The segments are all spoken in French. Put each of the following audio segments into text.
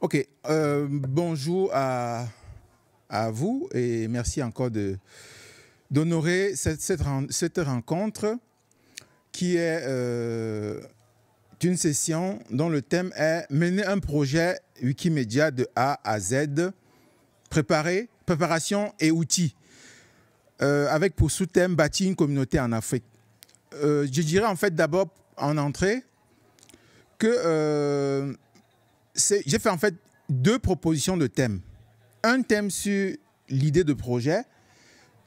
Ok, euh, bonjour à, à, vous et merci encore d'honorer cette, cette, rencontre qui est euh, une session dont le thème est Mener un projet Wikimedia de A à Z, préparer, préparation et outils, euh, avec pour sous-thème Bâtir une communauté en Afrique. je dirais en fait d'abord en entrée que j'ai fait en fait deux propositions de thèmes. Un thème sur l'idée de projet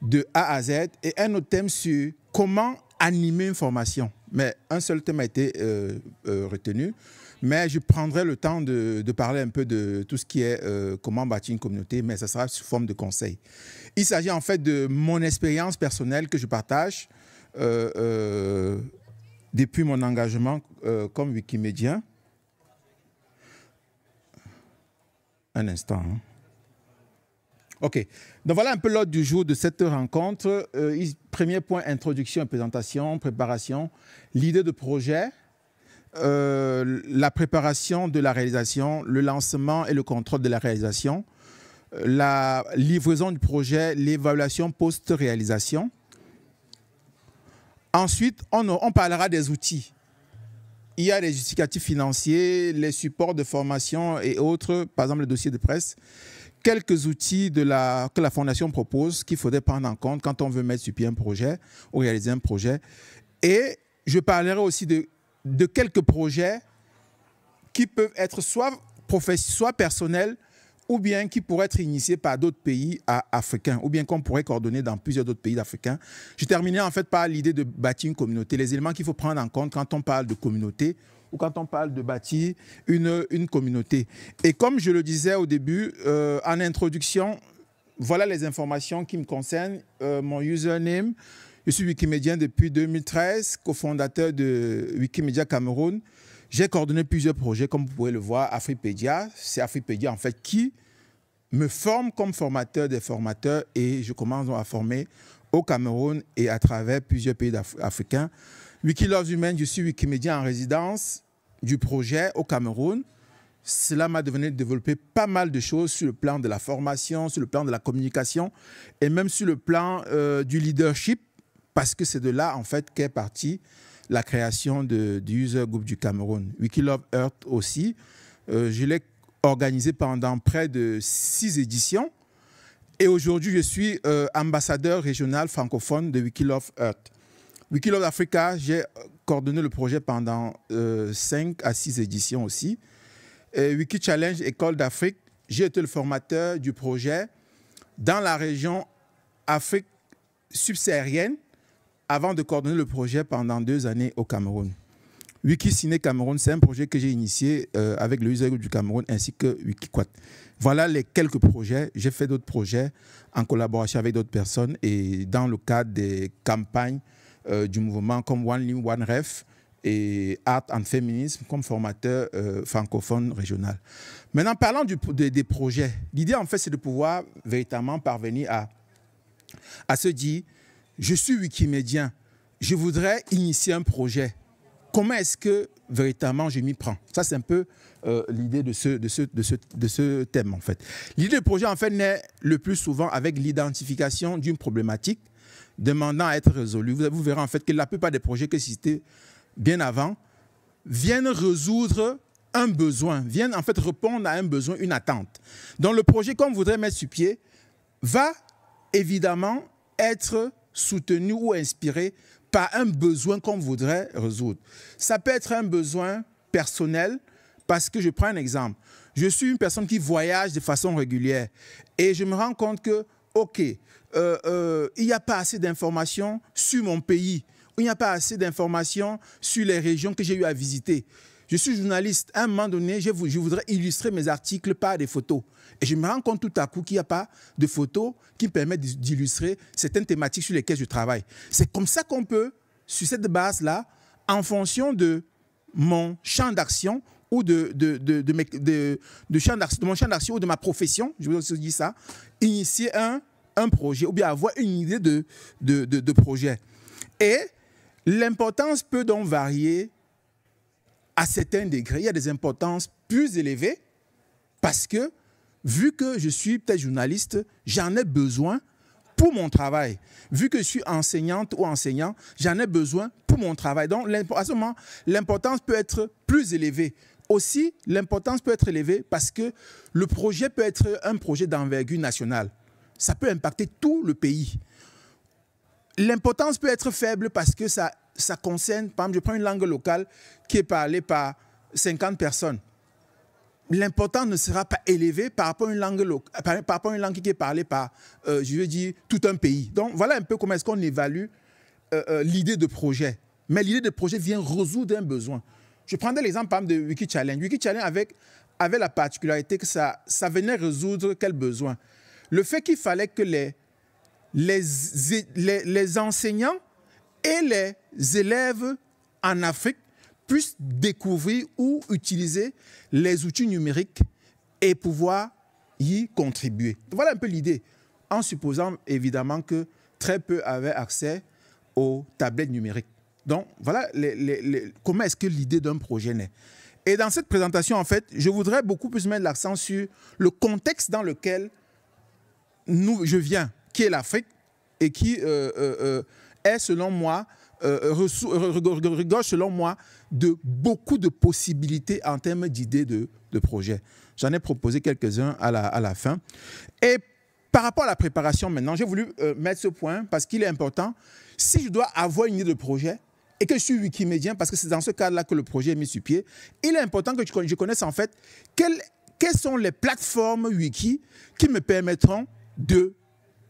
de A à Z et un autre thème sur comment animer une formation. Mais un seul thème a été euh, euh, retenu. Mais je prendrai le temps de, parler un peu de tout ce qui est euh, comment bâtir une communauté, mais ça sera sous forme de conseil. Il s'agit en fait de mon expérience personnelle que je partage depuis mon engagement comme wikimédien. Un instant. Hein. OK. Donc voilà un peu l'ordre du jour de cette rencontre. Euh, premier point, introduction et présentation, préparation, l'idée de projet, euh, la préparation de la réalisation, le lancement et le contrôle de la réalisation, euh, la livraison du projet, l'évaluation post-réalisation. Ensuite, on, parlera des outils il y a les justificatifs financiers, les supports de formation et autres, par exemple le dossier de presse. Quelques outils que la Fondation propose qu'il faudrait prendre en compte quand on veut mettre sur pied un projet ou réaliser un projet. Et je parlerai aussi de, quelques projets qui peuvent être soit, soit personnels, ou bien qui pourrait être initié par d'autres pays africains, ou bien qu'on pourrait coordonner dans plusieurs autres pays africains. Je terminais en fait par l'idée de bâtir une communauté, les éléments qu'il faut prendre en compte quand on parle de communauté ou quand on parle de bâtir une, une communauté. Et comme je le disais au début, euh, en introduction, voilà les informations qui me concernent. Euh, mon username, je suis wikimédien depuis 2013, cofondateur de Wikimedia Cameroun. J'ai coordonné plusieurs projets, comme vous pouvez le voir, Afripedia. C'est Afripedia, en fait, qui me forme comme formateur des formateurs et je commence à former au Cameroun et à travers plusieurs pays africains. Wikiloves Human, je suis Wikimédia en résidence du projet au Cameroun. Cela m'a devenu de développer pas mal de choses sur le plan de la formation, sur le plan de la communication et même sur le plan euh, du leadership, parce que c'est de là en fait qu'est partie la création du User Group du Cameroun. Wikilove Earth aussi. Euh, je l'ai organisé pendant près de six éditions. Et aujourd'hui, je suis euh, ambassadeur régional francophone de Wikilove Earth. Wikilove Africa, j'ai coordonné le projet pendant euh, cinq à six éditions aussi. Wiki Challenge École d'Afrique, j'ai été le formateur du projet dans la région Afrique subsaharienne avant de coordonner le projet pendant deux années au Cameroun. Wikiciné Cameroun, c'est un projet que j'ai initié euh, avec le user du Cameroun ainsi que Wikiquat. Voilà les quelques projets. J'ai fait d'autres projets en collaboration avec d'autres personnes et dans le cadre des campagnes euh, du mouvement comme One Lim, One Ref et Art and Féminisme comme formateur euh, francophone régional. Maintenant, parlant des projets, l'idée en fait c'est de pouvoir véritablement parvenir à, à se dire, je suis wikimédien, je voudrais initier un projet comment est-ce que véritablement je m'y prends Ça, c'est un peu euh, l'idée de ce, thème, en fait. L'idée de projet, en fait, naît le plus souvent avec l'identification d'une problématique demandant à être résolue. Vous, verrez, en fait, que la plupart des projets que cités bien avant viennent résoudre un besoin, viennent en fait répondre à un besoin, une attente. Donc le projet qu'on voudrait mettre sur pied va évidemment être soutenu ou inspiré pas un besoin qu'on voudrait résoudre. Ça peut être un besoin personnel, parce que je prends un exemple. Je suis une personne qui voyage de façon régulière et je me rends compte que, OK, euh, euh, il n'y a pas assez d'informations sur mon pays, il n'y a pas assez d'informations sur les régions que j'ai eu à visiter. Je suis journaliste. À un moment donné, je, je voudrais illustrer mes articles par des photos. Et je me rends compte tout à coup qu'il n'y a pas de photos qui permettent d'illustrer certaines thématiques sur lesquelles je travaille. C'est comme ça qu'on peut, sur cette base-là, en fonction de mon champ d'action ou de, de, de, de, de, mon champ d'action ou de ma profession, je vous dis ça, initier un, un projet ou bien avoir une idée de, de projet. Et l'importance peut donc varier à certains degrés. Il y a des importances plus élevées parce que vu que je suis peut-être journaliste, j'en ai besoin pour mon travail. Vu que je suis enseignante ou enseignant, j'en ai besoin pour mon travail. Donc, à ce moment, l'importance peut être plus élevée. Aussi, l'importance peut être élevée parce que le projet peut être un projet d'envergure nationale. Ça peut impacter tout le pays. L'importance peut être faible parce que ça, ça concerne, par exemple, je prends une langue locale qui est parlée par 50 personnes l'important ne sera pas élevé par rapport à une langue, par, rapport à une langue qui est parlée par, euh, je veux dire, tout un pays. Donc voilà un peu comment est-ce qu'on évalue euh, euh, l'idée de projet. Mais l'idée de projet vient résoudre un besoin. Je prendrais l'exemple par exemple, de Wiki Challenge. Wiki Challenge avait, avait la particularité que ça, ça venait résoudre quel besoin Le fait qu'il fallait que les, les, les enseignants et les élèves en Afrique puissent découvrir ou utiliser les outils numériques et pouvoir y contribuer. Voilà un peu l'idée, en supposant évidemment que très peu avaient accès aux tablettes numériques. Donc voilà comment est-ce que l'idée d'un projet naît. Et dans cette présentation, en fait, je voudrais beaucoup plus mettre l'accent sur le contexte dans lequel nous, je viens, qui est l'Afrique, et qui euh, euh, euh, est, selon moi, euh, euh, euh selon moi, de beaucoup de possibilités en termes d'idées de, de projets. J'en ai proposé quelques-uns à la, fin. Et par rapport à la préparation maintenant, j'ai voulu euh, mettre ce point parce qu'il est important. Si je dois avoir une idée de projet, et que je suis wikimédien, parce que c'est dans ce cadre-là que le projet est mis sur pied, il est important que je connaisse en fait quelles, quelles sont les plateformes wiki qui me permettront de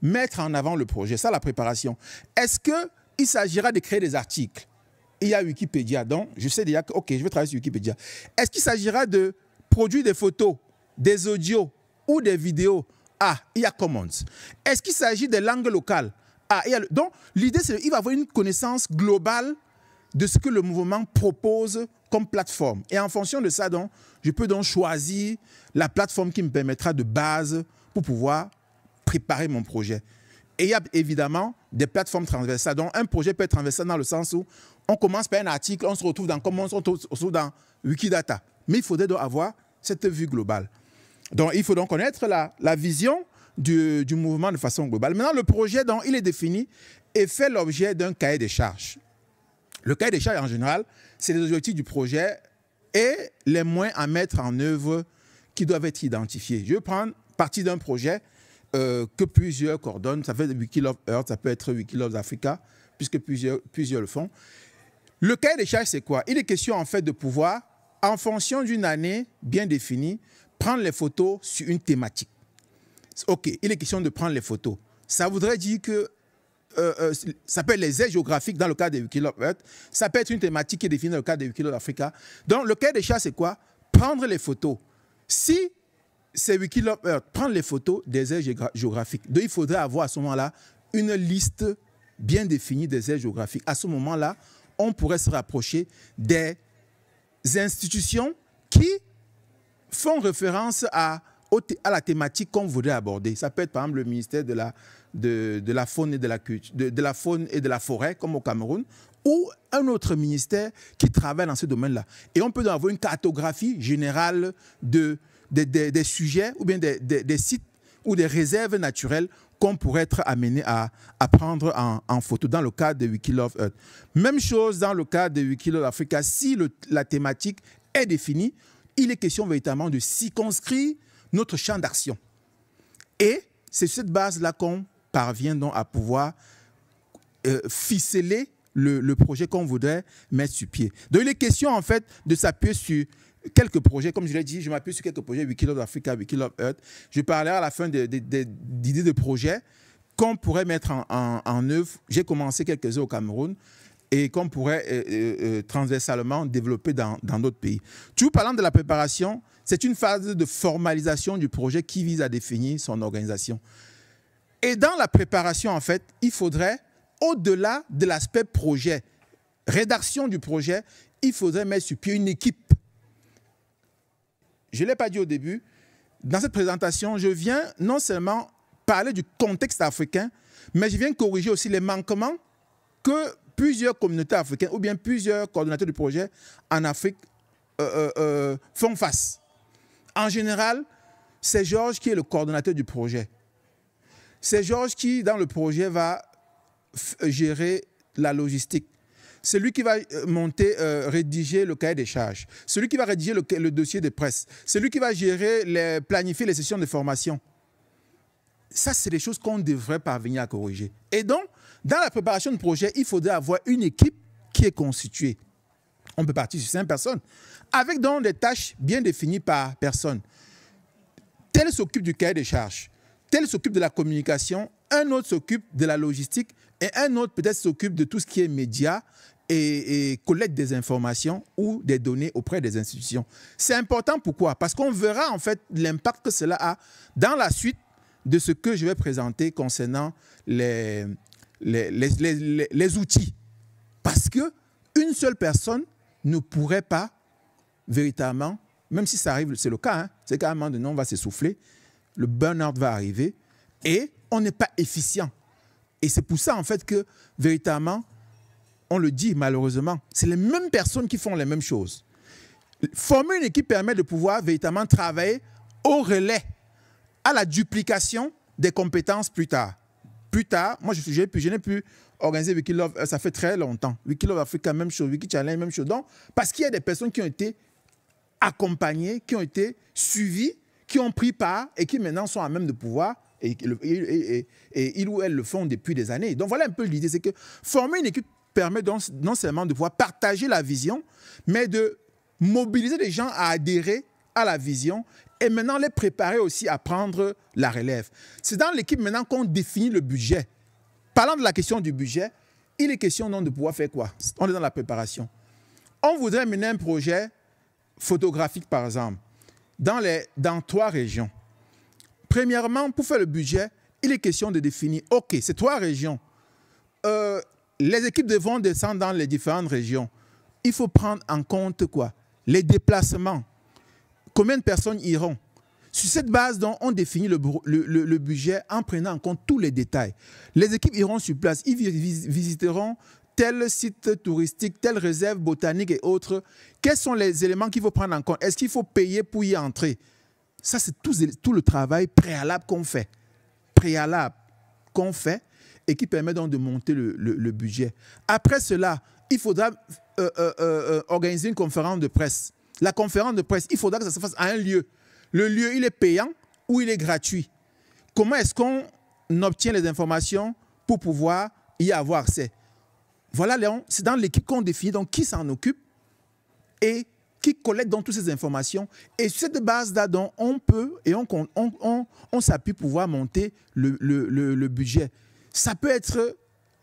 mettre en avant le projet. Ça, la préparation. Est-ce que il s'agira de créer des articles. Il y a Wikipédia, donc je sais déjà que, ok, je vais travailler sur Wikipédia. Est-ce qu'il s'agira de produire des photos, des audios ou des vidéos Ah, il y a Commons. Est-ce qu'il s'agit des langues locales Ah, il y a Donc, l'idée, c'est qu'il va avoir une connaissance globale de ce que le mouvement propose comme plateforme. Et en fonction de ça, donc, je peux donc choisir la plateforme qui me permettra de base pour pouvoir préparer mon projet. Et il y a évidemment des plateformes transversales. Donc, un projet peut être transversal dans le sens où on commence par un article, on se retrouve dans comment on se retrouve dans Wikidata. Mais il faudrait avoir cette vue globale. Donc, il faut donc connaître la, vision du, mouvement de façon globale. Maintenant, le projet, donc, il est défini et fait l'objet d'un cahier des charges. Le cahier des charges, en général, c'est les objectifs du projet et les moyens à mettre en œuvre qui doivent être identifiés. Je vais prendre partie d'un projet euh, que plusieurs coordonnent. Ça fait Wiki Love Earth, ça peut être Wiki Love Africa, puisque plusieurs, plusieurs le font. Le cahier des charges, c'est quoi Il est question en fait de pouvoir, en fonction d'une année bien définie, prendre les photos sur une thématique. OK, il est question de prendre les photos. Ça voudrait dire que euh, euh, ça peut être les aides géographiques dans le cas de Wikilove Earth, ça peut être une thématique qui est définie dans le cas de Wikilove Africa. Donc, le cœur des chats, c'est quoi Prendre les photos. Si c'est Wikileaks. Euh, Prendre les photos des aires géographiques. Donc, il faudrait avoir à ce moment-là une liste bien définie des aires géographiques. À ce moment-là, on pourrait se rapprocher des institutions qui font référence à, la thématique qu'on voudrait aborder. Ça peut être par exemple le ministère de la, faune et de la, culture, de la faune et de la forêt, comme au Cameroun, ou un autre ministère qui travaille dans ce domaine-là. Et on peut avoir une cartographie générale de des, sujets ou bien des, sites ou des réserves naturelles qu'on pourrait être amené à, prendre en, photo dans le cadre de Wikilove Earth. Même chose dans le cadre de Wikilove Africa. Si la thématique est définie, il est question véritablement de circonscrire notre champ d'action. Et c'est sur cette base-là qu'on parvient donc à pouvoir euh, ficeler le, le projet qu'on voudrait mettre sur pied. Donc il est question en fait de s'appuyer sur quelques projets, comme je l'ai dit, je m'appuie sur quelques projets, Wikilove Africa, Wikilove Earth. Je parlerai à la fin d'idées de, projets qu'on pourrait mettre en, œuvre. J'ai commencé quelques-uns au Cameroun et qu'on pourrait euh, euh, euh, transversalement développer dans d'autres pays. Tout parlant de la préparation, c'est une phase de formalisation du projet qui vise à définir son organisation. Et dans la préparation, en fait, il faudrait, au-delà de l'aspect projet, rédaction du projet, il faudrait mettre sur pied une équipe je ne l'ai pas dit au début, dans cette présentation, je viens non seulement parler du contexte africain, mais je viens corriger aussi les manquements que plusieurs communautés africaines ou bien plusieurs coordonnateurs du projet en Afrique euh, euh, euh, font face. En général, c'est Georges qui est le coordonnateur du projet. C'est Georges qui, dans le projet, va gérer la logistique c'est lui qui va euh, monter, euh, rédiger le cahier des charges, celui qui va rédiger le, dossier de presse, celui qui va gérer, planifier les sessions de formation. Ça, c'est des choses qu'on devrait parvenir à corriger. Et donc, dans la préparation de projet, il faudrait avoir une équipe qui est constituée. On peut partir sur cinq personnes, avec donc des tâches bien définies par personne. Tel s'occupe du cahier des charges, tel s'occupe de la communication, un autre s'occupe de la logistique et un autre peut-être s'occupe de tout ce qui est média et, collecte des informations ou des données auprès des institutions. C'est important pourquoi Parce qu'on verra en fait l'impact que cela a dans la suite de ce que je vais présenter concernant les, les, les, les, outils. Parce que une seule personne ne pourrait pas véritablement, même si ça arrive, c'est le cas, hein, c'est qu'à un moment donné, on va s'essouffler, le burn-out va arriver et on n'est pas efficient. Et c'est pour ça, en fait, que véritablement, on le dit malheureusement, c'est les mêmes personnes qui font les mêmes choses. Former une équipe permet de pouvoir véritablement travailler au relais, à la duplication des compétences plus tard. Plus tard, moi, je, n'ai plus, plus organisé Wikilove, euh, ça fait très longtemps. Wikilove Africa, même chose, Wikichallenge, même chose. Donc, parce qu'il y a des personnes qui ont été accompagnées, qui ont été suivies, qui ont pris part et qui maintenant sont à même de pouvoir et, et, ils ou elles le font depuis des années. Donc voilà un peu l'idée, c'est que former une équipe permet donc non seulement de pouvoir partager la vision, mais de mobiliser les gens à adhérer à la vision et maintenant les préparer aussi à prendre la relève. C'est dans l'équipe maintenant qu'on définit le budget. Parlant de la question du budget, il est question donc de pouvoir faire quoi On est dans la préparation. On voudrait mener un projet photographique, par exemple, dans, les, dans trois régions. Premièrement, pour faire le budget, il est question de définir, OK, ces trois régions, euh, les équipes devront descendre dans les différentes régions. Il faut prendre en compte quoi Les déplacements. Combien de personnes iront Sur cette base, on définit le, budget en prenant en compte tous les détails. Les équipes iront sur place, ils visiteront tel site touristique, telle réserve botanique et autres. Quels sont les éléments qu'il faut prendre en compte Est-ce qu'il faut payer pour y entrer Ça, c'est tout, tout le travail préalable qu'on fait. Préalable qu'on fait et qui permet donc de monter le, budget. Après cela, il faudra euh, euh, euh, organiser une conférence de presse. La conférence de presse, il faudra que ça se fasse à un lieu. Le lieu, il est payant ou il est gratuit. Comment est-ce qu'on obtient les informations pour pouvoir y avoir accès Voilà, Léon, c'est dans l'équipe qu'on définit donc qui s'en occupe et qui collecte donc toutes ces informations. Et cette base-là, on peut et on, on, s'appuie pour pouvoir monter le budget. Ça peut être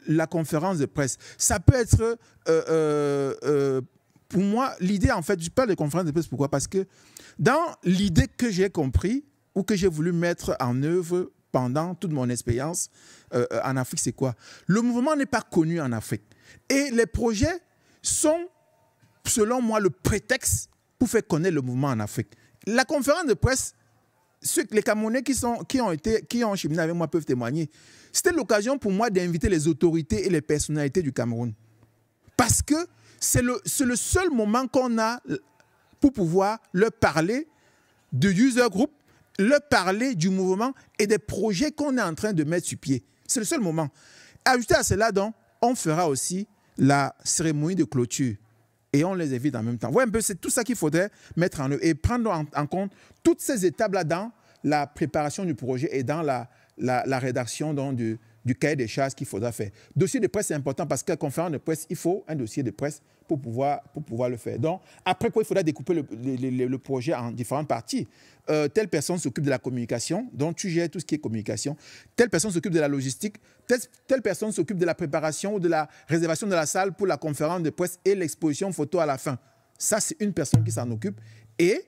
la conférence de presse. Ça peut être, euh, euh, euh, pour moi, l'idée, en fait, je parle de conférence de presse, pourquoi Parce que dans l'idée que j'ai compris ou que j'ai voulu mettre en œuvre pendant toute mon expérience en Afrique, c'est quoi Le mouvement n'est pas connu en Afrique. Et les projets sont, selon moi, le prétexte pour faire connaître le mouvement en Afrique. La conférence de presse, les Camerounais qui, ont été, qui ont cheminé avec moi peuvent témoigner. C'était l'occasion pour moi d'inviter les autorités et les personnalités du Cameroun. Parce que c'est le, seul moment qu'on a pour pouvoir leur parler de user group, leur parler du mouvement et des projets qu'on est en train de mettre sur pied. C'est le seul moment. Ajouté à cela, donc, on fera aussi la cérémonie de clôture et on les évite en même temps. c'est tout ça qu'il faudrait mettre en œuvre et prendre en, compte toutes ces étapes-là dans la préparation du projet et dans la, rédaction donc, du, du cahier des charges qu'il faudra faire. Dossier de presse, c'est important parce qu'à conférence de presse, il faut un dossier de presse pour pouvoir, pour pouvoir le faire. Donc, après quoi, il faudra découper le, le, projet en différentes parties. Euh, telle personne s'occupe de la communication, donc tu gères tout ce qui est communication. Telle personne s'occupe de la logistique. Telle, telle personne s'occupe de la préparation ou de la réservation de la salle pour la conférence de presse et l'exposition photo à la fin. Ça, c'est une personne qui s'en occupe. Et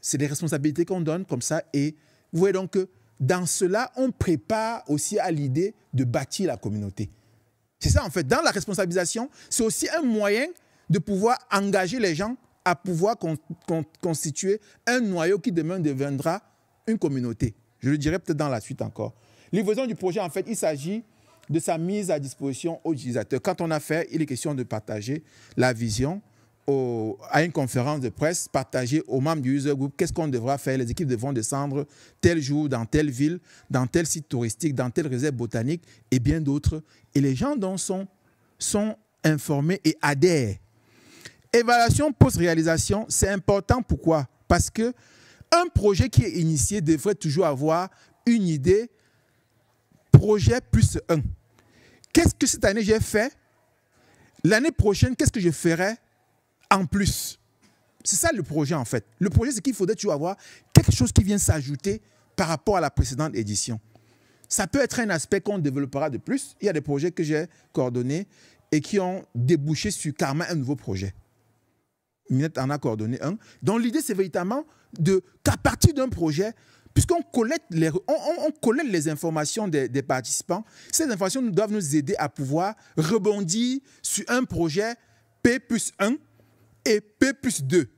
c'est des responsabilités qu'on donne comme ça. Et vous voyez donc que dans cela, on prépare aussi à l'idée de bâtir la communauté. C'est ça, en fait. Dans la responsabilisation, c'est aussi un moyen de pouvoir engager les gens à pouvoir constituer un noyau qui demain deviendra une communauté. Je le dirai peut-être dans la suite encore. Livraison du projet, en fait, il s'agit de sa mise à disposition aux utilisateurs. Quand on a fait, il est question de partager la vision à une conférence de presse, partager aux membres du user group qu'est-ce qu'on devra faire. Les équipes devront descendre tel jour dans telle ville, dans tel site touristique, dans telle réserve botanique et bien d'autres. Et les gens dont sont, sont informés et adhèrent Évaluation post-réalisation, c'est important. Pourquoi Parce que un projet qui est initié devrait toujours avoir une idée projet plus un. Qu'est-ce que cette année j'ai fait L'année prochaine, qu'est-ce que je ferai en plus C'est ça le projet en fait. Le projet, c'est qu'il faudrait toujours avoir quelque chose qui vient s'ajouter par rapport à la précédente édition. Ça peut être un aspect qu'on développera de plus. Il y a des projets que j'ai coordonnés et qui ont débouché sur carrément un nouveau projet. Minette en a coordonné un. Donc l'idée, c'est véritablement qu'à partir d'un projet, puisqu'on collecte les, on, collecte les informations des, des, participants, ces informations doivent nous aider à pouvoir rebondir sur un projet P plus 1 et P plus 2.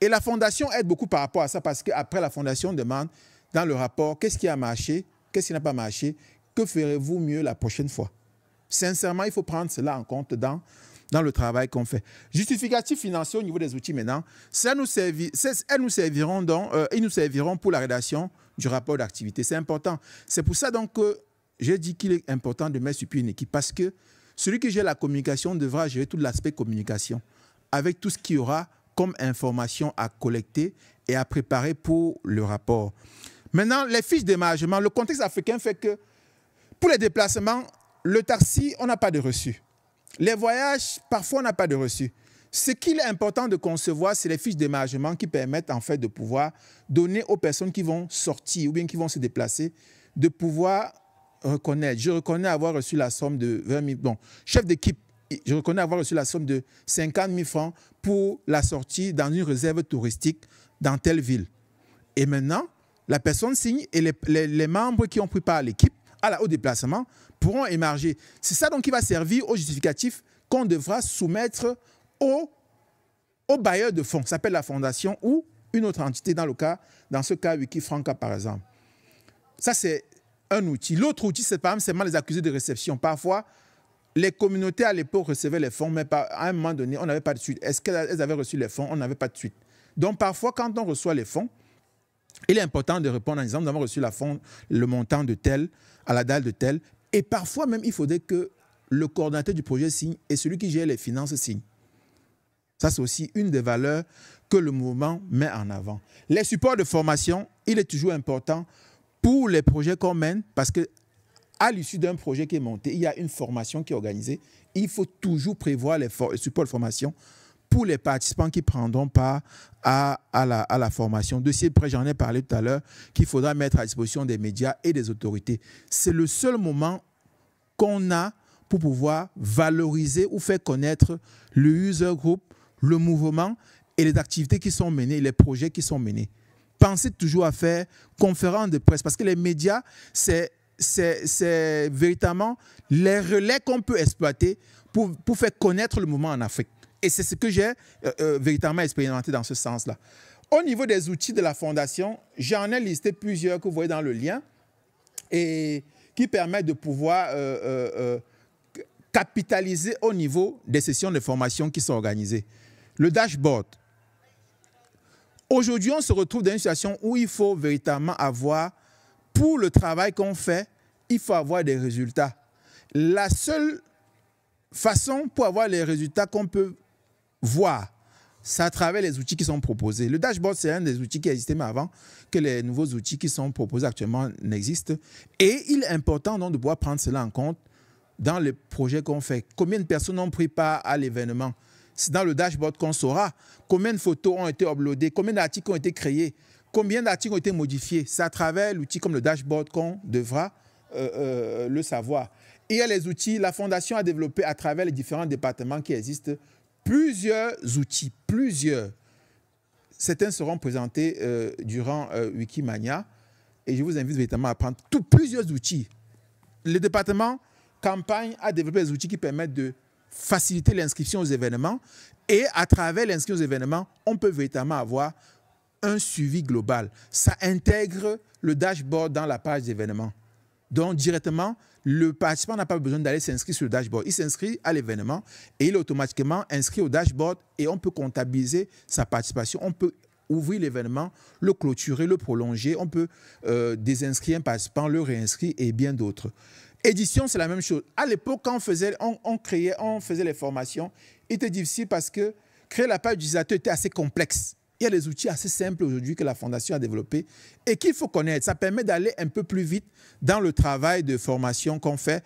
Et la fondation aide beaucoup par rapport à ça parce qu'après, la fondation demande dans le rapport qu'est-ce qui a marché, qu'est-ce qui n'a pas marché, que ferez-vous mieux la prochaine fois. Sincèrement, il faut prendre cela en compte dans dans le travail qu'on fait. Justificatif financier au niveau des outils maintenant, ça nous servir, elles nous serviront euh, ils nous serviront pour la rédaction du rapport d'activité. C'est important. C'est pour ça donc que j'ai dit qu'il est important de mettre sur pied une équipe parce que celui qui gère la communication devra gérer tout l'aspect communication avec tout ce qu'il y aura comme information à collecter et à préparer pour le rapport. Maintenant, les fiches d'émargement, le contexte africain fait que pour les déplacements, le taxi, on n'a pas de reçu. Les voyages, parfois, on n'a pas de reçu. Ce qu'il est important de concevoir, c'est les fiches d'émargement qui permettent en fait de pouvoir donner aux personnes qui vont sortir ou bien qui vont se déplacer, de pouvoir reconnaître. Je reconnais avoir reçu la somme de 20 000. Bon, chef d'équipe, je reconnais avoir reçu la somme de 50 000 francs pour la sortie dans une réserve touristique dans telle ville. Et maintenant, la personne signe et les, les membres qui ont pris part à l'équipe à la déplacement pourront émerger. C'est ça donc qui va servir au justificatif qu'on devra soumettre au, au bailleur de fonds, ça s'appelle la fondation ou une autre entité, dans, le cas, dans ce cas Wikifranca par exemple. Ça, c'est un outil. L'autre outil, c'est par exemple seulement les accusés de réception. Parfois, les communautés à l'époque recevaient les fonds, mais à un moment donné, on n'avait pas de suite. Est-ce qu'elles avaient reçu les fonds On n'avait pas de suite. Donc parfois, quand on reçoit les fonds, il est important de répondre en disant nous avons reçu la fond le montant de tel, à la dalle de tel. Et parfois même, il faudrait que le coordinateur du projet signe et celui qui gère les finances signe. Ça, c'est aussi une des valeurs que le mouvement met en avant. Les supports de formation, il est toujours important pour les projets qu'on mène parce que à l'issue d'un projet qui est monté, il y a une formation qui est organisée. Il faut toujours prévoir les supports de formation pour les participants qui prendront part à, la, formation. Dossier ces j'en ai parlé tout à l'heure, qu'il faudra mettre à disposition des médias et des autorités. C'est le seul moment qu'on a pour pouvoir valoriser ou faire connaître le user group, le mouvement et les activités qui sont menées, les projets qui sont menés. Pensez toujours à faire conférences de presse parce que les médias, c'est véritablement les relais qu'on peut exploiter pour faire connaître le mouvement en Afrique. Et c'est ce que j'ai euh, euh, véritablement expérimenté dans ce sens-là. Au niveau des outils de la Fondation, j'en ai listé plusieurs que vous voyez dans le lien et qui permettent de pouvoir euh, capitaliser au niveau des sessions de formation qui sont organisées. Le dashboard. Aujourd'hui, on se retrouve dans une situation où il faut véritablement avoir, pour le travail qu'on fait, il faut avoir des résultats. La seule façon pour avoir les résultats qu'on peut voir. ça à travers les outils qui sont proposés. Le dashboard, c'est un des outils qui existait, mais avant que les nouveaux outils qui sont proposés actuellement n'existent. Et il est important donc, de pouvoir prendre cela en compte dans les projets qu'on fait. Combien de personnes ont pris part à l'événement C'est dans le dashboard qu'on saura combien de photos ont été uploadées, combien d'articles ont été créés, combien d'articles ont été modifiés. C'est à travers l'outil comme le dashboard qu'on devra euh, euh, le savoir. Et il y a les outils, la Fondation a développé à travers les différents départements qui existent plusieurs outils, plusieurs. Certains seront présentés euh, durant euh, Wikimania et je vous invite véritablement à prendre tous plusieurs outils. Le département campagne a développé des outils qui permettent de faciliter l'inscription aux événements et à travers l'inscription aux événements, on peut véritablement avoir un suivi global. Ça intègre le dashboard dans la page d'événements. Donc directement, le participant n'a pas besoin d'aller s'inscrire sur le dashboard. Il s'inscrit à l'événement et il est automatiquement inscrit au dashboard et on peut comptabiliser sa participation. On peut ouvrir l'événement, le clôturer, le prolonger. On peut euh, désinscrire un participant, le réinscrire et bien d'autres. Édition, c'est la même chose. À l'époque, quand on faisait, on, créait, on faisait les formations, c'était était difficile parce que créer la page d'utilisateur était assez complexe. Il y a des outils assez simples aujourd'hui que la Fondation a développés et qu'il faut connaître. Ça permet d'aller un peu plus vite dans le travail de formation qu'on fait.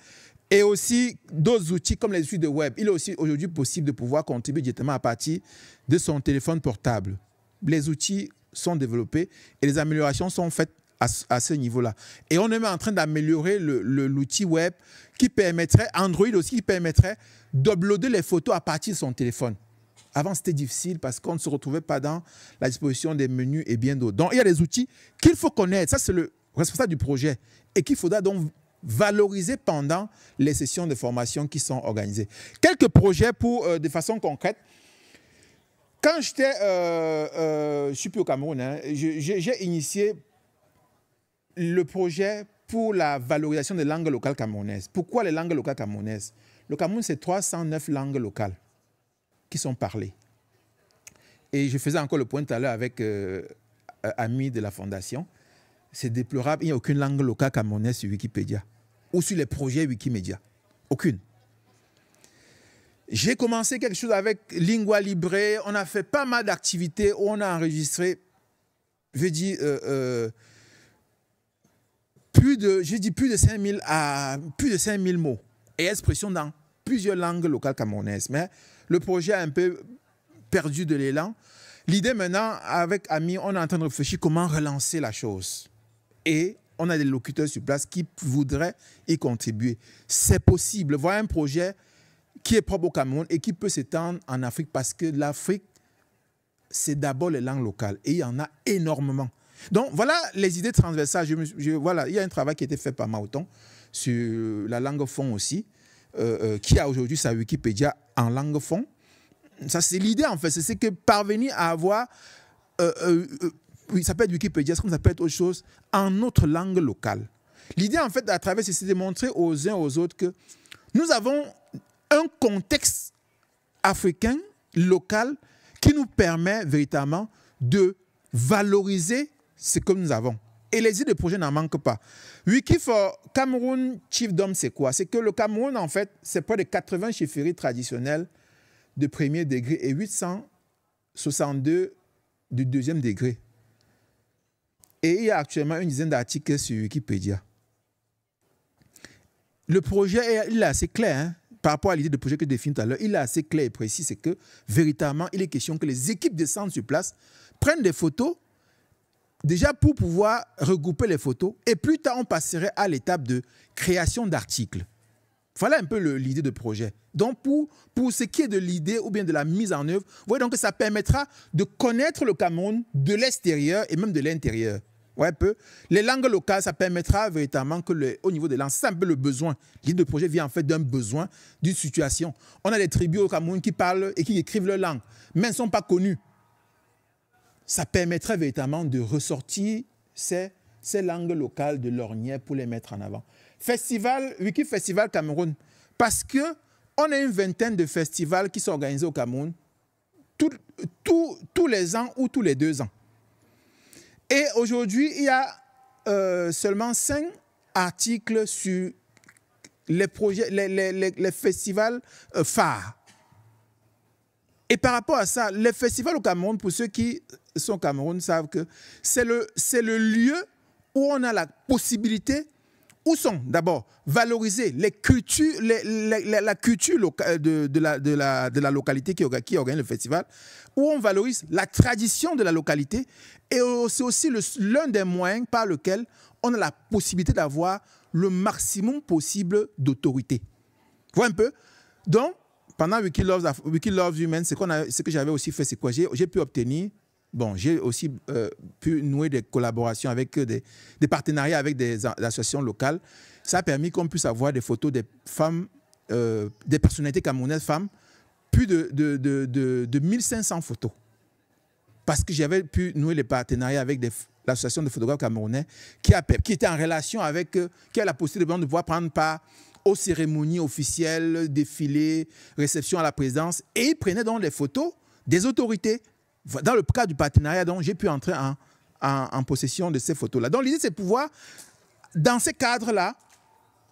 Et aussi d'autres outils comme les outils de web. Il est aussi aujourd'hui possible de pouvoir contribuer directement à partir de son téléphone portable. Les outils sont développés et les améliorations sont faites à, ce niveau-là. Et on est en train d'améliorer l'outil web qui permettrait, Android aussi, qui permettrait d'uploader les photos à partir de son téléphone. Avant, c'était difficile parce qu'on ne se retrouvait pas dans la disposition des menus et bien d'autres. Donc, il y a des outils qu'il faut connaître. Ça, c'est le responsable du projet et qu'il faudra donc valoriser pendant les sessions de formation qui sont organisées. Quelques projets pour, euh, de façon concrète. Quand j'étais, euh, euh, suis plus au Cameroun, hein, j'ai initié le projet pour la valorisation des langues locales camerounaises. Pourquoi les langues locales camerounaises Le Cameroun, c'est 309 langues locales qui sont parlés. Et je faisais encore le point tout à l'heure avec euh, euh, Ami de la Fondation. C'est déplorable, il n'y a aucune langue locale camerounaise sur Wikipédia ou sur les projets Wikimedia. Aucune. J'ai commencé quelque chose avec Lingua Libre, on a fait pas mal d'activités où on a enregistré, je veux euh, euh, plus de, je dis plus de 5000 à ah, plus de 5000 mots et expressions dans plusieurs langues locales camerounaises. Mais le projet a un peu perdu de l'élan. L'idée maintenant, avec Ami, on est en train de réfléchir comment relancer la chose. Et on a des locuteurs sur place qui voudraient y contribuer. C'est possible. Voilà un projet qui est propre au Cameroun et qui peut s'étendre en Afrique parce que l'Afrique, c'est d'abord les langues locales et il y en a énormément. Donc voilà les idées transversales. Je voilà, il y a un travail qui a été fait par Mauton sur la langue fond aussi, euh, euh, qui a aujourd'hui sa Wikipédia en langue fond. Ça, c'est l'idée, en fait. C'est que parvenir à avoir, euh, euh, euh, oui, ça peut être Wikipédia, ça peut être autre chose, en notre langue locale. L'idée, en fait, à travers c'est de montrer aux uns aux autres que nous avons un contexte africain, local, qui nous permet véritablement de valoriser ce que nous avons. Et les idées de projet n'en manquent pas. Wikifor, euh, Cameroun Chiefdom, c'est quoi C'est que le Cameroun, en fait, c'est près de 80 chiffreries traditionnelles de premier degré et 862 de deuxième degré. Et il y a actuellement une dizaine d'articles sur Wikipédia. Le projet, il est assez clair hein, par rapport à l'idée de projet que définit alors tout à l'heure. Il est assez clair et précis, c'est que véritablement, il est question que les équipes descendent sur place, prennent des photos déjà pour pouvoir regrouper les photos, et plus tard on passerait à l'étape de création d'articles. Voilà un peu l'idée de projet. Donc pour, pour ce qui est de l'idée ou bien de la mise en œuvre, vous voyez donc que ça permettra de connaître le Cameroun de l'extérieur et même de l'intérieur. Ouais, peu. Les langues locales, ça permettra véritablement que au niveau de l'ensemble, c'est un peu le besoin. L'idée de projet vient en fait d'un besoin, d'une situation. On a des tribus au Cameroun qui parlent et qui écrivent leur langue, mais ne sont pas connues ça permettrait véritablement de ressortir ces, ces langues locales de l'ornière pour les mettre en avant. Festival, Wiki Festival Cameroun, parce qu'on a une vingtaine de festivals qui sont organisés au Cameroun tous les ans ou tous les deux ans. Et aujourd'hui, il y a euh, seulement cinq articles sur les, projets, les, festivals euh, phares. Et par rapport à ça, les festivals au Cameroun, pour ceux qui sont Cameroun savent que c'est le, le lieu où on a la possibilité où sont d'abord valoriser les cultures, la culture euh, de, de, la, de, la, de, la, localité qui, organise le festival, où on valorise la tradition de la localité. Et c'est aussi l'un des moyens par lequel on a la possibilité d'avoir le maximum possible d'autorité. Vois un peu Donc, pendant Wiki Loves, Wiki Human, ce, ce que j'avais aussi fait, c'est quoi J'ai pu obtenir Bon, j'ai aussi euh, pu nouer des collaborations avec des, partenariats avec des, associations locales. Ça a permis qu'on puisse avoir des photos des femmes, euh, des personnalités camerounaises femmes, plus de, 1500 photos. Parce que j'avais pu nouer les partenariats avec l'association de photographes camerounais qui, était en relation avec, qui a la possibilité de pouvoir prendre part aux cérémonies officielles, défilés, réceptions à la présence Et ils prenaient donc les photos des autorités dans le cas du partenariat, donc j'ai pu entrer en, possession de ces photos-là. Donc l'idée, c'est pouvoir, dans ces cadres-là,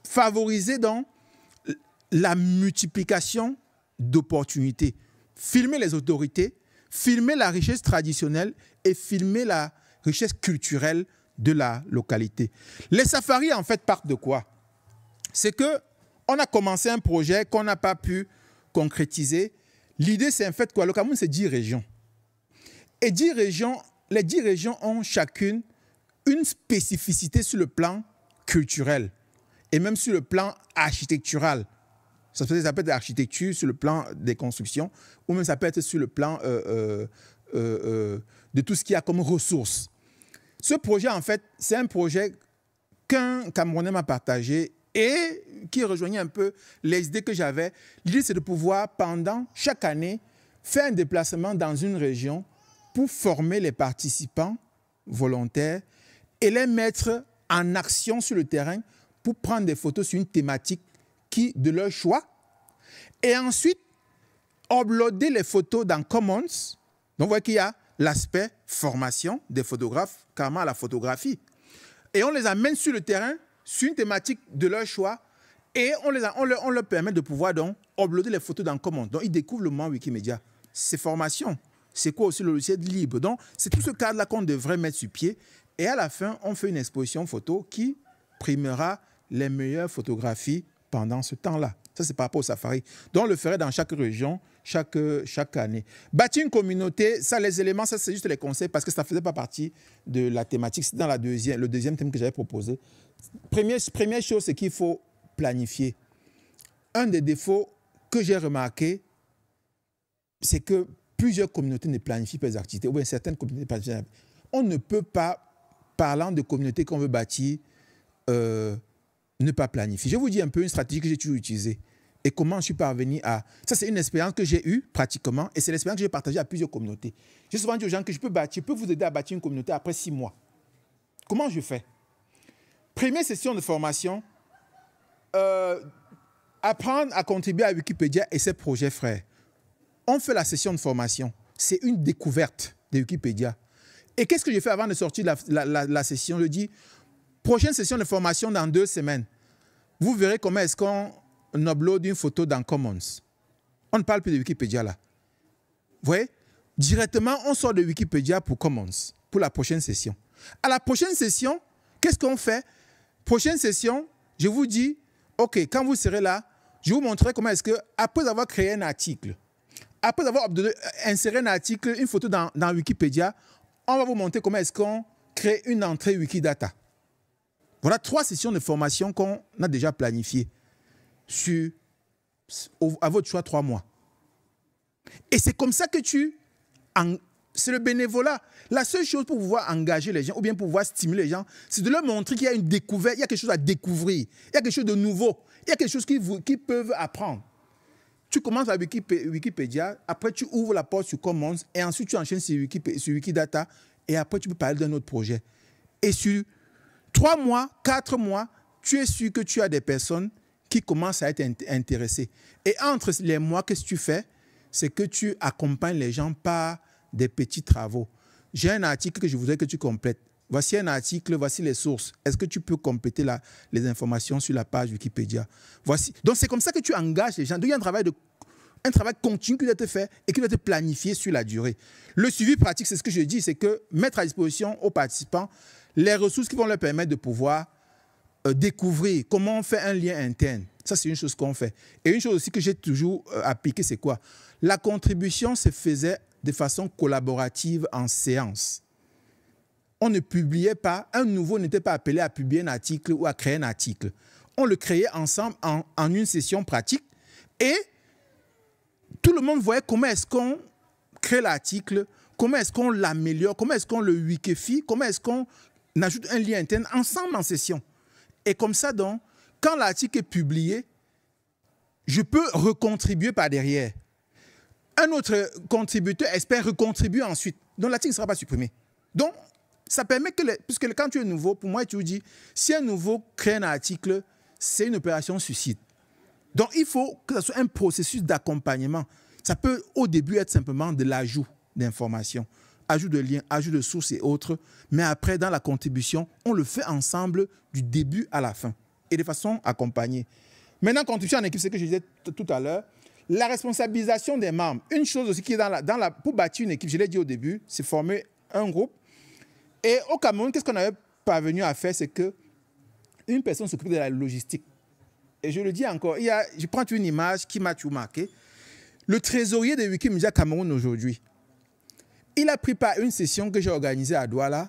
favoriser donc la multiplication d'opportunités. Filmer les autorités, filmer la richesse traditionnelle et filmer la richesse culturelle de la localité. Les safaris, en fait, partent de quoi C'est que on a commencé un projet qu'on n'a pas pu concrétiser. L'idée, c'est en fait quoi Le Cameroun, c'est 10 régions. Et les dix régions ont chacune une spécificité sur le plan culturel et même sur le plan architectural. Ça peut être l'architecture, sur le plan des constructions, ou même ça peut être sur le plan euh, euh, euh, de tout ce qu'il y a comme ressources. Ce projet, en fait, c'est un projet qu'un Camerounais m'a partagé et qui rejoignait un peu les idées que j'avais. L'idée, c'est de pouvoir, pendant chaque année, faire un déplacement dans une région pour former les participants volontaires et les mettre en action sur le terrain pour prendre des photos sur une thématique qui de leur choix. Et ensuite, uploader les photos dans Commons. Donc, vous voyez qu'il y a l'aspect formation des photographes, carrément à la photographie. Et on les amène sur le terrain, sur une thématique de leur choix, et on, les on, leur, permet de pouvoir donc uploader les photos dans Commons. Donc, ils découvrent le monde Wikimedia. ces formations c'est quoi aussi le logiciel libre. Donc, c'est tout ce cadre-là qu'on devrait mettre sur pied. Et à la fin, on fait une exposition photo qui primera les meilleures photographies pendant ce temps-là. Ça, c'est par rapport au safari. Donc, on le ferait dans chaque région, chaque, chaque année. Bâtir une communauté, ça, les éléments, ça, c'est juste les conseils parce que ça ne faisait pas partie de la thématique. C'est dans la deuxième, le deuxième thème que j'avais proposé. Première, première chose, c'est qu'il faut planifier. Un des défauts que j'ai remarqué, c'est que plusieurs communautés ne planifient pas les activités, ou certaines communautés ne planifient pas. On ne peut pas, parlant de communautés qu'on veut bâtir, euh, ne pas planifier. Je vous dis un peu une stratégie que j'ai toujours utilisée et comment je suis parvenu à... Ça, c'est une expérience que j'ai eue pratiquement et c'est l'expérience que j'ai partagée à plusieurs communautés. J'ai souvent dit aux gens que je peux, bâtir, je peux vous aider à bâtir une communauté après six mois. Comment je fais Première session de formation, euh, apprendre à contribuer à Wikipédia et ses projets frères on fait la session de formation. C'est une découverte de Wikipédia. Et qu'est-ce que j'ai fait avant de sortir la, la session Je dis, prochaine session de formation dans deux semaines. Vous verrez comment est-ce qu'on upload une photo dans Commons. On ne parle plus de Wikipédia là. Vous voyez Directement, on sort de Wikipédia pour Commons, pour la prochaine session. À la prochaine session, qu'est-ce qu'on fait Prochaine session, je vous dis, OK, quand vous serez là, je vous montrerai comment est-ce que, après avoir créé un article, après avoir euh, inséré un article, une photo dans, Wikipédia, on va vous montrer comment est-ce qu'on crée une entrée Wikidata. Voilà trois sessions de formation qu'on a déjà planifiées sur, à votre choix, trois mois. Et c'est comme ça que tu... C'est le bénévolat. La seule chose pour pouvoir engager les gens ou bien pour pouvoir stimuler les gens, c'est de leur montrer qu'il y a une découverte, il y a quelque chose à découvrir, il y a quelque chose de nouveau, il y a quelque chose qu'ils peuvent apprendre tu commences à Wikipédia, après tu ouvres la porte sur Commons, et ensuite tu enchaînes sur, Wikidata, et après tu peux parler d'un autre projet. Et sur trois mois, quatre mois, tu es sûr que tu as des personnes qui commencent à être intéressées. Et entre les mois, qu'est-ce que tu fais C'est que tu accompagnes les gens par des petits travaux. J'ai un article que je voudrais que tu complètes voici un article, voici les sources. Est-ce que tu peux compléter les informations sur la page Wikipédia voici. Donc c'est comme ça que tu engages les gens. Donc il y a un travail, un travail continu qui doit être fait et qui doit être planifié sur la durée. Le suivi pratique, c'est ce que je dis, c'est que mettre à disposition aux participants les ressources qui vont leur permettre de pouvoir euh, découvrir comment on fait un lien interne. Ça, c'est une chose qu'on fait. Et une chose aussi que j'ai toujours appliqué, euh, appliquée, c'est quoi La contribution se faisait de façon collaborative en séance on ne publiait pas, un nouveau n'était pas appelé à publier un article ou à créer un article. On le créait ensemble en, une session pratique et tout le monde voyait comment est-ce qu'on crée l'article, comment est-ce qu'on l'améliore, comment est-ce qu'on le wikifie, comment est-ce qu'on ajoute un lien interne ensemble en session. Et comme ça, donc, quand l'article est publié, je peux recontribuer par derrière. Un autre contributeur espère recontribuer ensuite. Donc l'article ne sera pas supprimé. Donc ça permet que, les, puisque quand tu es nouveau, pour moi, tu dis, si un nouveau crée un article, c'est une opération suicide. Donc, il faut que ce soit un processus d'accompagnement. Ça peut au début être simplement de l'ajout d'informations, ajout de liens, ajout de sources et autres, mais après, dans la contribution, on le fait ensemble du début à la fin et de façon accompagnée. Maintenant, contribution en équipe, c'est ce que je disais tout à l'heure, la responsabilisation des membres. Une chose aussi qui est dans la, dans la, pour bâtir une équipe, je l'ai dit au début, c'est former un groupe et au Cameroun, qu'est-ce qu'on avait parvenu à faire C'est que une personne s'occupe de la logistique. Et je le dis encore, il y a, je prends une image qui m'a tout marqué. Le trésorier de Wikimedia Cameroun aujourd'hui, il a pris part à une session que j'ai organisée à Douala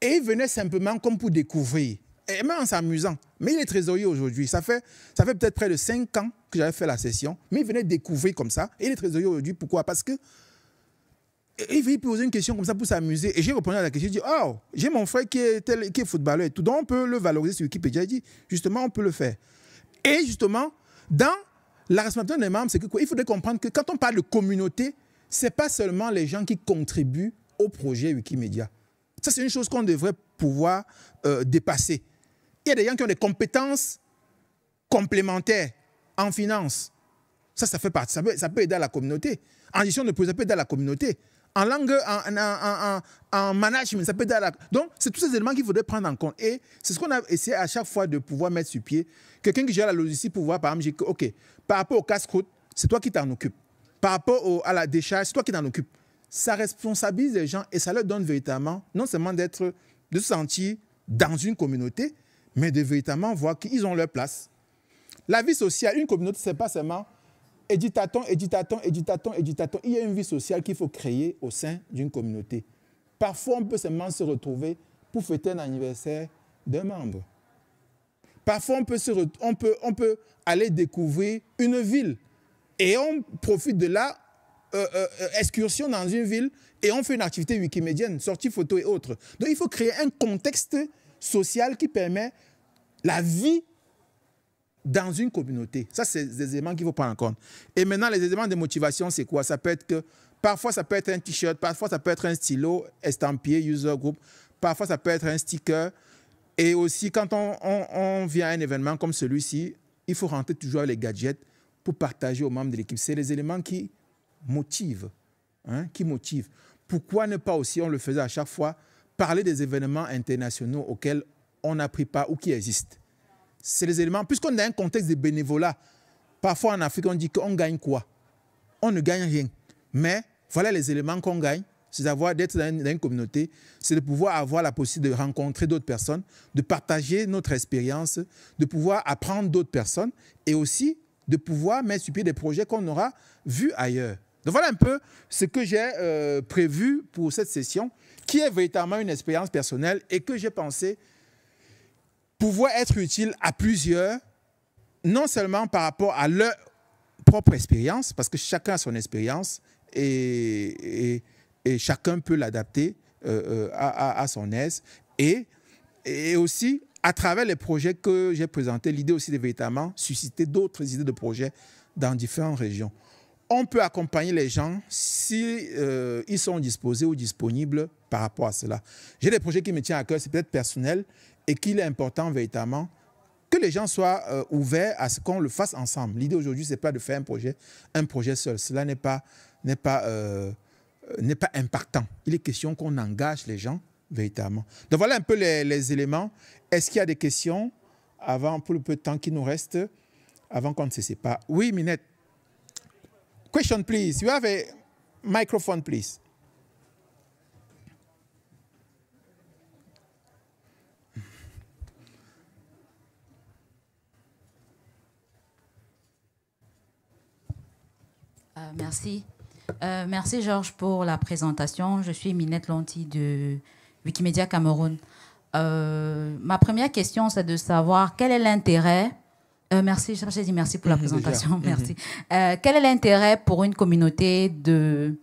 et il venait simplement comme pour découvrir, et même en s'amusant. Mais il est trésorier aujourd'hui. Ça fait, ça fait peut-être près de 5 ans que j'avais fait la session, mais il venait découvrir comme ça. Et il est trésorier aujourd'hui. Pourquoi Parce que il veut poser une question comme ça pour s'amuser. Et j'ai répondu à la question, j'ai dit, oh, j'ai mon frère qui est, qui est footballeur et tout. Donc, on peut le valoriser sur Wikipédia. Il dit, justement, on peut le faire. Et justement, dans la responsabilité des membres, c'est que quoi Il faudrait comprendre que quand on parle de communauté, c'est pas seulement les gens qui contribuent au projet Wikimedia. Ça, c'est une chose qu'on devrait pouvoir euh, dépasser. Il y a des gens qui ont des compétences complémentaires en finance. Ça, ça fait partie. Ça peut, ça peut aider à la communauté. En gestion de projet, ça peut aider à la communauté en langue, en, management, ça peut être à Donc, c'est tous ces éléments qu'il faudrait prendre en compte. Et c'est ce qu'on a essayé à chaque fois de pouvoir mettre sur pied. Quelqu'un qui gère la logistique pour voir, par exemple, dit, OK, par rapport au casse-croûte, c'est toi qui t'en occupes. Par rapport à la décharge, c'est toi qui t'en occupes. Ça responsabilise les gens et ça leur donne véritablement, non seulement d'être, de se sentir dans une communauté, mais de véritablement voir qu'ils ont leur place. La vie sociale, une communauté, c'est pas seulement éditaton, éditaton, éditaton, éditaton. Il y a une vie sociale qu'il faut créer au sein d'une communauté. Parfois, on peut seulement se retrouver pour fêter un anniversaire d'un membre. Parfois, on peut, se on, peut, on peut aller découvrir une ville et on profite de la euh, euh, euh, excursion dans une ville et on fait une activité wikimédienne, sortie photo et autres. Donc, il faut créer un contexte social qui permet la vie dans une communauté. Ça, c'est des éléments qu'il faut prendre en compte. Et maintenant, les éléments de motivation, c'est quoi Ça peut être que parfois, ça peut être un t-shirt, parfois, ça peut être un stylo estampillé user group, parfois, ça peut être un sticker. Et aussi, quand on, vient à un événement comme celui-ci, il faut rentrer toujours les gadgets pour partager aux membres de l'équipe. C'est les éléments qui motivent, hein, qui motivent. Pourquoi ne pas aussi, on le faisait à chaque fois, parler des événements internationaux auxquels on n'a pris pas ou qui existent c'est les éléments. Puisqu'on a un contexte de bénévolat, parfois en Afrique, on dit qu'on gagne quoi On ne gagne rien. Mais voilà les éléments qu'on gagne c'est d'avoir d'être dans, une communauté, c'est de pouvoir avoir la possibilité de rencontrer d'autres personnes, de partager notre expérience, de pouvoir apprendre d'autres personnes et aussi de pouvoir mettre sur pied des projets qu'on aura vus ailleurs. Donc voilà un peu ce que j'ai euh, prévu pour cette session, qui est véritablement une expérience personnelle et que j'ai pensé pouvoir être utile à plusieurs, non seulement par rapport à leur propre expérience, parce que chacun a son expérience et, chacun peut l'adapter euh, euh, à, son aise, et, aussi à travers les projets que j'ai présentés, l'idée aussi de véritablement susciter d'autres idées de projets dans différentes régions. On peut accompagner les gens si euh, ils sont disposés ou disponibles par rapport à cela. J'ai des projets qui me tiennent à cœur, c'est peut-être personnel, et qu'il est important véritablement que les gens soient euh, ouverts à ce qu'on le fasse ensemble. L'idée aujourd'hui, ce n'est pas de faire un projet, un projet seul. Cela n'est pas, n'est pas, euh, n'est pas impactant. Il est question qu'on engage les gens véritablement. Donc voilà un peu les, les éléments. Est-ce qu'il y a des questions avant, pour le peu de temps qui nous reste, avant qu'on ne se sépare Oui, Minette. Question, please. You have a microphone, please. Euh, merci. Euh, merci Georges pour la présentation. Je suis Minette Lonti de Wikimedia Cameroun. Euh, ma première question, c'est de savoir quel est l'intérêt. Euh, merci, j'ai dit merci pour la présentation. Mhm. merci. quel est l'intérêt pour une communauté de,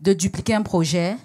de dupliquer un projet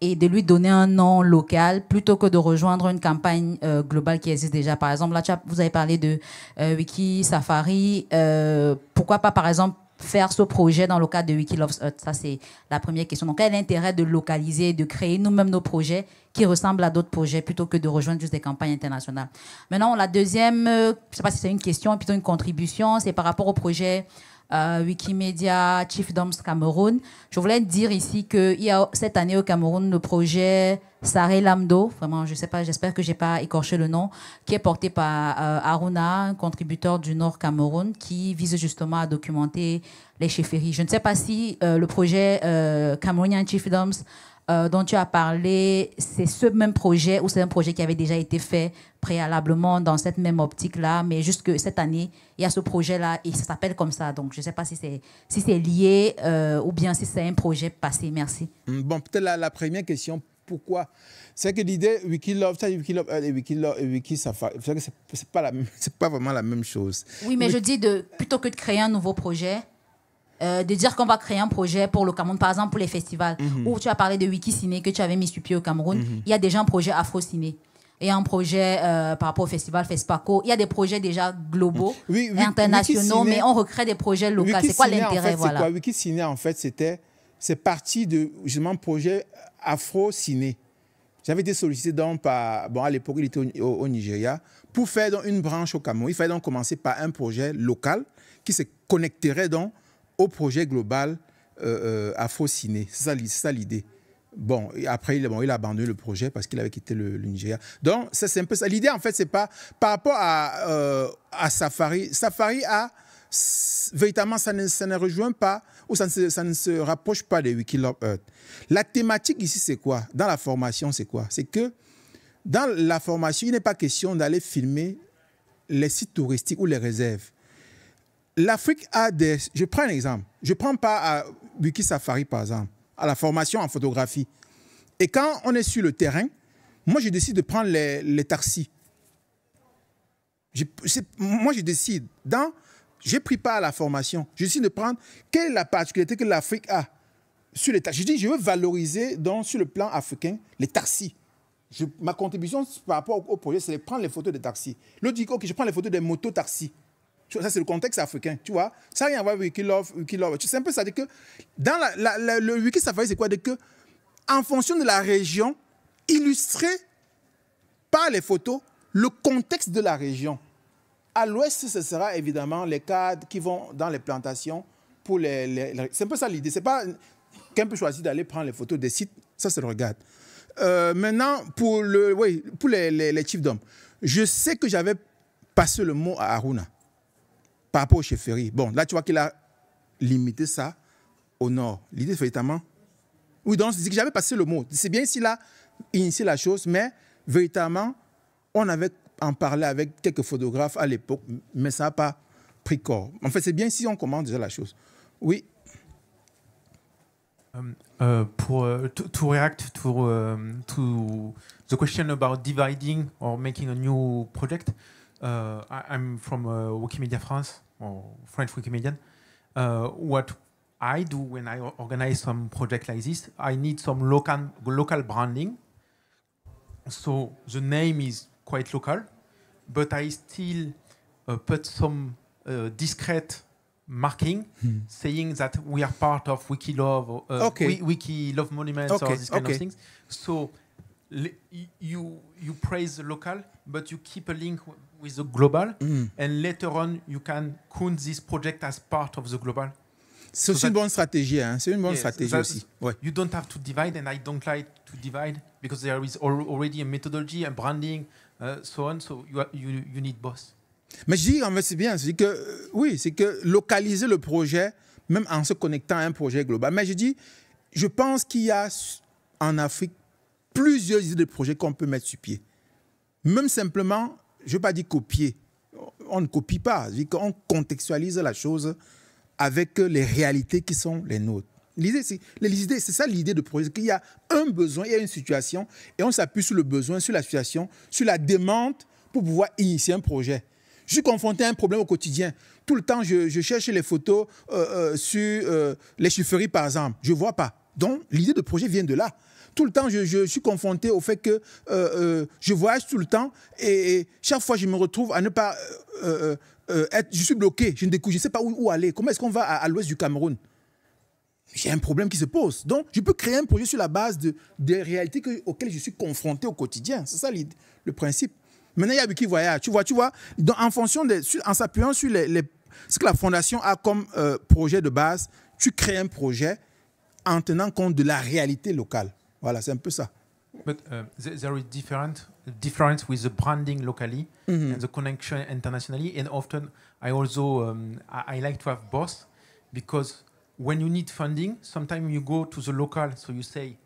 et de lui donner un nom local plutôt que de rejoindre une campagne globale qui existe déjà. Par exemple, là, vous avez parlé de Wikisafari. Wiki, Safari. pourquoi pas, par exemple, faire ce projet dans le cadre de Wiki Loves Earth Ça, c'est la première question. Donc, quel est l'intérêt de localiser, de créer nous-mêmes nos projets qui ressemblent à d'autres projets plutôt que de rejoindre juste des campagnes internationales Maintenant, la deuxième, euh, je ne sais pas si c'est une question, plutôt une contribution, c'est par rapport au projet euh, Wikimedia, Chiefdoms Cameroun. Je voulais dire ici il y a cette année au Cameroun le projet Saré Lamdo, vraiment, je sais pas, j'espère que j'ai pas écorché le nom, qui est porté par euh, Aruna, contributeur du Nord Cameroun, qui vise justement à documenter les chefferies. Je ne sais pas si euh, le projet Camerounian Chiefdoms euh, dont tu as parlé, c'est ce même projet ou c'est un projet qui avait déjà été fait préalablement dans cette même optique-là, mais juste que cette année, il y a ce projet-là et ça s'appelle comme ça. Donc, je ne sais pas si c'est si lié euh, ou bien si c'est un projet passé. Merci. Mm, bon, peut-être la, première question, pourquoi C'est que l'idée Wikilove, ça, Wikilove et euh, Wikilove et Wikisafari, c'est pas, pas vraiment la même chose. Oui, mais, mais... je dis de, plutôt que de créer un nouveau projet, euh, de dire qu'on va créer un projet pour le Cameroun, par exemple pour les festivals, mhm. où tu as parlé de Wikiciné que tu avais mis sur pied au Cameroun, mhm. il y a déjà un projet Afro-Ciné. Et un projet euh, par rapport au festival FESPACO. Il y a des projets déjà globaux, mhm. internationaux, mais on recrée des projets locaux. C'est quoi l'intérêt en fait, voilà. Wikiciné, en fait, c'était, c'est parti de justement projet Afro-Ciné. J'avais été sollicité donc par, bon, à l'époque, il était au, au, Nigeria, pour faire donc une branche au Cameroun. Il fallait donc commencer par un projet local qui se connecterait donc au projet global euh, euh afro-ciné. C'est ça l'idée. Bon, après, il a abandonné le projet parce qu'il avait quitté le, Nigeria. Donc, ça, c'est un peu ça. L'idée, en fait, c'est pas par rapport à, euh, à Safari. Safari a véritablement, ça ne, ça ne, rejoint pas ou ça ne, ça ne se rapproche pas des 8 Earth. La thématique ici, c'est quoi Dans la formation, c'est quoi C'est que dans la formation, il n'est pas question d'aller filmer les sites touristiques ou les réserves l'Afrique a des... Je prends un exemple. Je prends pas à Wiki Safari, par exemple, à la formation en photographie. Et quand on est sur le terrain, moi, je décide de prendre les, taxis. moi, je décide. Dans, j'ai pris pas à la formation. Je décide de prendre quelle est la particularité que l'Afrique a sur les taxis. Je dis, je veux valoriser, donc, sur le plan africain, les taxis. ma contribution par rapport au, projet, c'est de prendre les photos des taxis. L'autre dit, OK, je prends les photos des motos-taxis. Ça, c'est le contexte africain, tu vois. Ça n'a rien à voir avec Wikilove, C'est un peu ça. que dans le Wiki c'est quoi C'est que, en fonction de la région, illustrer par les photos le contexte de la région. À l'ouest, ce sera évidemment les cadres qui vont dans les plantations pour les. C'est un peu ça l'idée. C'est pas qu'un peut choisir d'aller prendre les photos des sites. Ça, c'est le regard. Euh, maintenant, pour, le, oui, pour les, les, d'hommes. je sais que j'avais passé le mot à Aruna par rapport au chef Ferry. Bon, là, tu vois qu'il a limité ça au nord. L'idée, véritablement. Oui, donc, c'est que j'avais passé le mot. C'est bien s'il a initié la chose, mais véritablement, on avait en parlé avec quelques photographes à l'époque, mais ça n'a pas pris corps. En fait, c'est bien si on commence déjà la chose. Oui. Euh, euh, pour réagir euh, to, la react de to the question about dividing or making a new project, uh, I, am from uh, Wikimedia France, or French Wikimedian. Uh, what I do when I organize some project like this, I need some local, local branding. So the name is quite local, but I still uh, put some uh, discreet marking hmm. saying that we are part of Wikilove, uh, okay. Wiki Love Monuments, okay. or this kind okay. of things. So you you praise the local, but you keep a link with the global, mm. and later on you can count this project as part of the global. C'est une bonne stratégie, hein? c'est une bonne stratégie aussi. Ouais. You don't have to divide, and I don't like to divide because there is already a methodology, a branding, uh, so on. So you, you, you need both. Mais je dis, en fait, c'est bien, c'est que euh, oui, c'est que localiser le projet, même en se connectant à un projet global. Mais je dis, je pense qu'il y a en Afrique plusieurs idées de projets qu'on peut mettre sur pied. Même simplement je ne veux pas dire copier, on ne copie pas, on contextualise la chose avec les réalités qui sont les nôtres. L'idée, c'est ça l'idée de projet, qu'il y a un besoin, il y a une situation, et on s'appuie sur le besoin, sur la situation, sur la demande pour pouvoir initier un projet. Je suis confronté à un problème au quotidien. Tout le temps, je, cherche les photos euh, euh, sur euh, les chiffreries, par exemple. Je ne vois pas. Donc, l'idée de projet vient de là tout le temps, je, suis confronté au fait que euh, euh, je voyage tout le temps et, chaque fois, je me retrouve à ne pas euh, être. Je suis bloqué, je ne découvre, je ne sais pas où, aller. Comment est-ce qu'on va à, l'ouest du Cameroun j'ai un problème qui se pose. Donc, je peux créer un projet sur la base de, des réalités auxquelles je suis confronté au quotidien. C'est ça le principe. Maintenant, il y a qui voyage. Tu vois, tu vois, en fonction en s'appuyant sur ce que la fondation a comme projet de base, tu crées un projet en tenant compte de la réalité locale. Voilà, c'est un peu ça. But uh, there is different difference with the branding locally mm -hmm. and the connection internationally. And often, I also um, I, I, like to have both because when you need funding, sometimes you go to the local, so you say,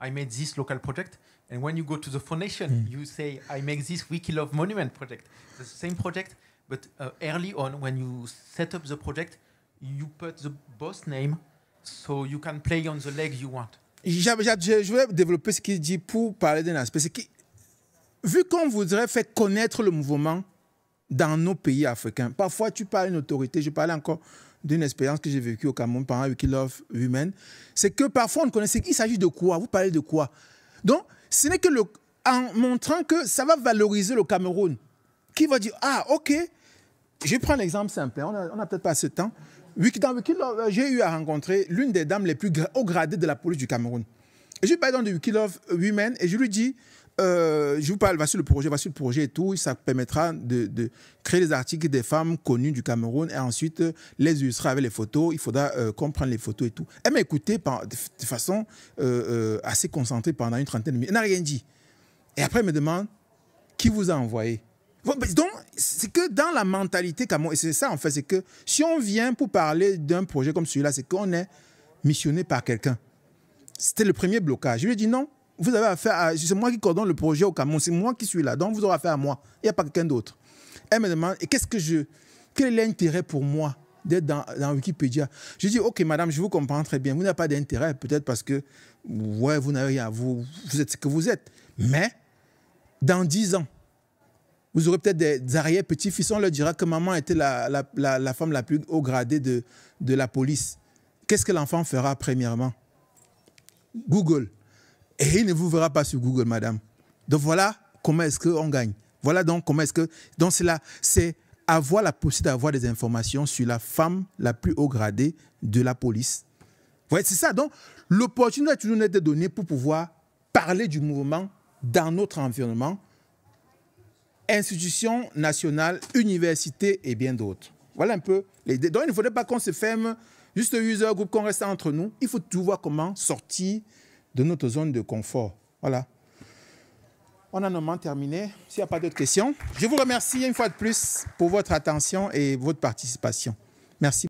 "I made this local project," and when you go to the foundation, mm. you say, "I make this Love Monument project." It's the same project, but uh, early on, when you set up the project, you put the boss name, so you can play on the leg you want. Je vais développer ce qu'il dit pour parler d'un aspect. C'est que, vu qu'on voudrait faire connaître le mouvement dans nos pays africains, parfois tu parles d'une autorité, je parlais encore d'une expérience que j'ai vécue au Cameroun pendant Wikilove c'est que parfois on connaissait qu'il s'agit de quoi, vous parlez de quoi. Donc, ce n'est que le, en montrant que ça va valoriser le Cameroun, qui va dire, ah ok, je prends l'exemple simple, hein, on n'a peut-être pas ce temps, Wikilov, euh, j'ai eu à rencontrer l'une des dames les plus haut gradées de la police du Cameroun. Et je lui parle de Wikilov euh, Women et je lui dis, euh, je vous parle, va sur le projet, va sur le projet et tout. Ça permettra de, créer des articles des femmes connues du Cameroun et ensuite euh, les illustrer avec les photos. Il faudra comprendre les photos et tout. Elle m'a écouté de, de, façon assez concentrée pendant une trentaine de minutes. Elle n'a rien dit. Et après, elle me demande qui vous a envoyé ben, donc, c'est que dans la mentalité, et c'est ça en fait, c'est que si on vient pour parler d'un projet comme celui-là, c'est qu'on est missionné par quelqu'un. C'était le premier blocage. Je lui ai dit non, vous avez affaire à. C'est moi qui coordonne le projet au Cameroun, c'est moi qui suis là, donc vous aurez affaire à moi. Il n'y a pas quelqu'un d'autre. Elle me demande et qu'est-ce que je. Quel est l'intérêt pour moi d'être dans, dans, Wikipédia Je dis ok, madame, je vous comprends très bien. Vous n'avez pas d'intérêt, peut-être parce que ouais, vous n'avez rien, vous, vous êtes ce que vous êtes. Mais dans dix ans, vous aurez peut-être des, arrières arrière-petits-fils. On leur dira que maman était la, femme la plus haut gradée de, la police. Qu'est-ce que l'enfant fera premièrement Google. Et il ne vous verra pas sur Google, madame. Donc voilà comment est-ce qu'on gagne. Voilà donc comment est-ce que... Donc c'est là, c'est avoir la possibilité d'avoir des informations sur la femme la plus haut gradée de la police. Vous voyez, c'est ça. Donc l'opportunité nous été donnée pour pouvoir parler du mouvement dans notre environnement, institutions nationales, universités et bien d'autres. Voilà un peu l'idée. Donc il ne faudrait pas qu'on se ferme juste user group, qu'on reste entre nous. Il faut tout voir comment sortir de notre zone de confort. Voilà. On a normalement terminé. S'il n'y a pas d'autres questions, je vous remercie une fois de plus pour votre attention et votre participation. Merci.